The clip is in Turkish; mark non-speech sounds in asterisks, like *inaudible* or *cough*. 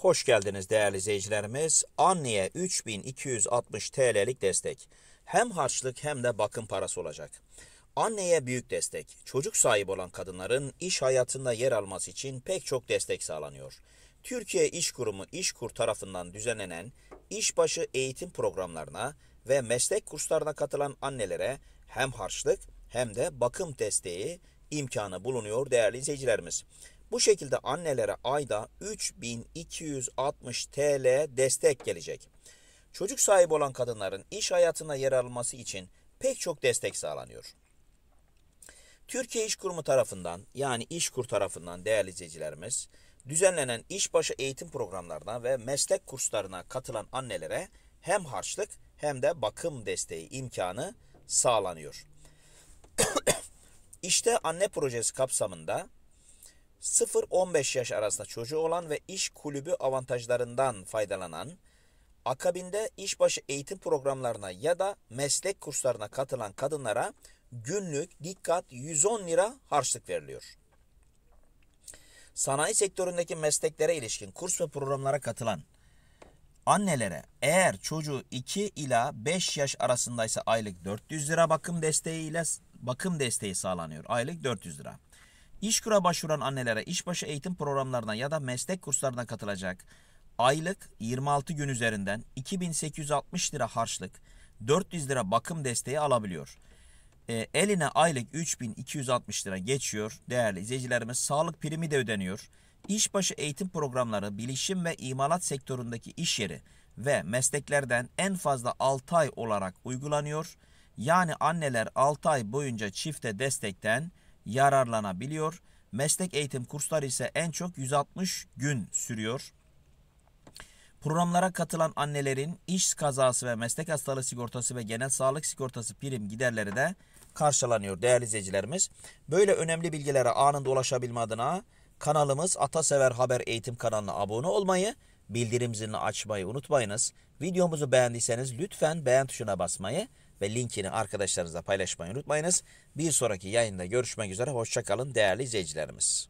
Hoş geldiniz değerli izleyicilerimiz. Anneye 3260 TL'lik destek. Hem harçlık hem de bakım parası olacak. Anneye büyük destek. Çocuk sahibi olan kadınların iş hayatında yer alması için pek çok destek sağlanıyor. Türkiye İş Kurumu İşkur tarafından düzenlenen işbaşı eğitim programlarına ve meslek kurslarına katılan annelere hem harçlık hem de bakım desteği imkanı bulunuyor değerli izleyicilerimiz. Bu şekilde annelere ayda 3260 TL destek gelecek. Çocuk sahibi olan kadınların iş hayatına yer alması için pek çok destek sağlanıyor. Türkiye İş Kurumu tarafından yani İşkur tarafından değerli izleyicilerimiz düzenlenen işbaşı eğitim programlarına ve meslek kurslarına katılan annelere hem harçlık hem de bakım desteği imkanı sağlanıyor. *coughs* İşte anne projesi kapsamında 0-15 yaş arasında çocuğu olan ve iş kulübü avantajlarından faydalanan, akabinde işbaşı eğitim programlarına ya da meslek kurslarına katılan kadınlara günlük dikkat 110 lira harçlık veriliyor. Sanayi sektöründeki mesleklere ilişkin kurs ve programlara katılan annelere eğer çocuğu 2 ila 5 yaş arasındaysa aylık 400 lira bakım desteği ile bakım desteği sağlanıyor. Aylık 400 lira. İşkura başvuran annelere işbaşı eğitim programlarına ya da meslek kurslarına katılacak. Aylık 26 gün üzerinden 2860 lira harçlık, 400 lira bakım desteği alabiliyor. E, eline aylık 3260 lira geçiyor. Değerli izleyicilerimiz sağlık primi de ödeniyor. İşbaşı eğitim programları bilişim ve imalat sektöründeki iş yeri ve mesleklerden en fazla 6 ay olarak uygulanıyor. Yani anneler 6 ay boyunca çifte destekten yararlanabiliyor. Meslek eğitim kursları ise en çok 160 gün sürüyor. Programlara katılan annelerin iş kazası ve meslek hastalığı sigortası ve genel sağlık sigortası prim giderleri de karşılanıyor değerli izleyicilerimiz. Böyle önemli bilgilere anında ulaşabilme adına kanalımız Atasever Haber Eğitim kanalına abone olmayı, bildirim zilini açmayı unutmayınız. Videomuzu beğendiyseniz lütfen beğen tuşuna basmayı ve linkini arkadaşlarınızla paylaşmayı unutmayınız. Bir sonraki yayında görüşmek üzere. Hoşçakalın değerli izleyicilerimiz.